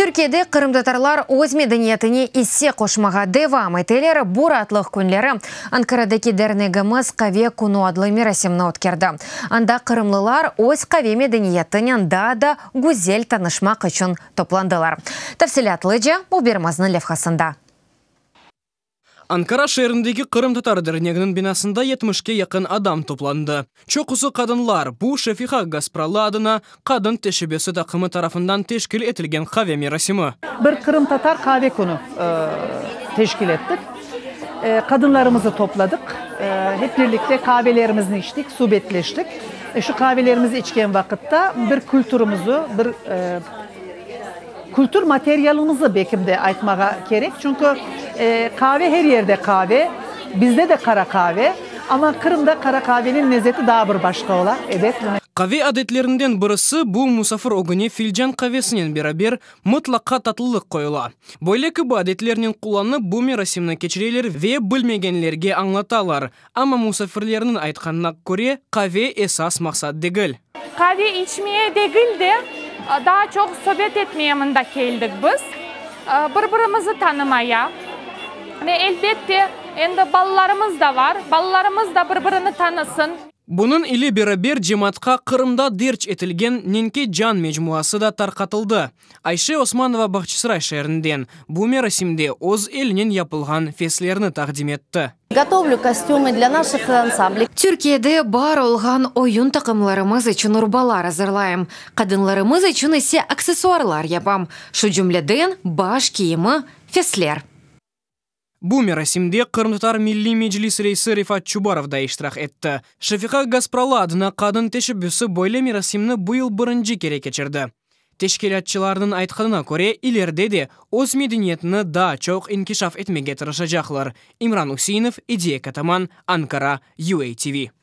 Түркеде қырымдатарлар өз мәдениетіне есе қошмаға девам етелері атлық күнлері Анкарадеки дәрнегіміз қаве куну адлы мерасимны өткерді. Анда қырымлылар өз қаве мәдениетінен да гүзел танышмақ үшін топландылар. же атлыжа Лев левхасында анкара шээріндеги қырым татар дернегинин бинасында 70 ке яқын адам топланды чокусу қадынлар бу шефиха гаспралы адына қадын тешебеси тақымы тарафынан тешкіл этилген қаве мерасимы Бір қырым татар қаве күні teşkil ettik. E, kadınlarımızı e, topladık. E, hep birlikte іштік. içtik, subetleştik. E, şu kahvelerimizi içken vakitte bir kültürümüzü, bir e, kültür materyalimizi bekimde aytmağa gerek. Çünkü e, kahve her yerde kahve. Bizde de kara kahve. Ama Kırım'da kara kahvenin lezzeti daha bir başka ola. Evet. Kahve adetlerinden birisi bu musafir oguni filcan kahvesinden beraber mutlaka tatlılık koyula. Böyleki bu adetlerinin kullanı bu merasimni keçireyler ve bilmegenlerge anlatalar. Ama musafirlerinin aytkanına göre kahve esas maksat degil. Kahve içmeye degil de ee, daha çok sohbet etme yanında geldik biz. Ee, birbirimizi tanımaya ve elbette Endi ballarımız da var. Ballarımız da birbirini tanısın. Бұның үлі берабер жематқа Қырымда дерч етілген Ненке Жан межмуасы да тарқатылды. Айше Османова Бахчисырай шәрінден бұл әсімде өз елінен япылған феслеріні тағдиметті. етті. Готовлю костюмы для наших ансамблей. бар олған ойын тақымларымыз үшін ұрбалар әзірлайым. Қадынларымыз үшін аксессуарлар япам. Шу жүмледен баш киімі феслер. Bu merasимде Қырмытар Милли Межилис рейсі Рифат Чубаров да иштирок әтті. Шафиқа Гаспрала адына тешіп бүсі бойлы Мерасимны бұйыл бұрынжы кере әчірді. Тешкелетчілардың айтқыдына көре, илерде де өз мәдениетини да чоқ инкишаф этмеге тырышажаклар. Имран Усейнов, Идея Катаман, Анкара, UATV.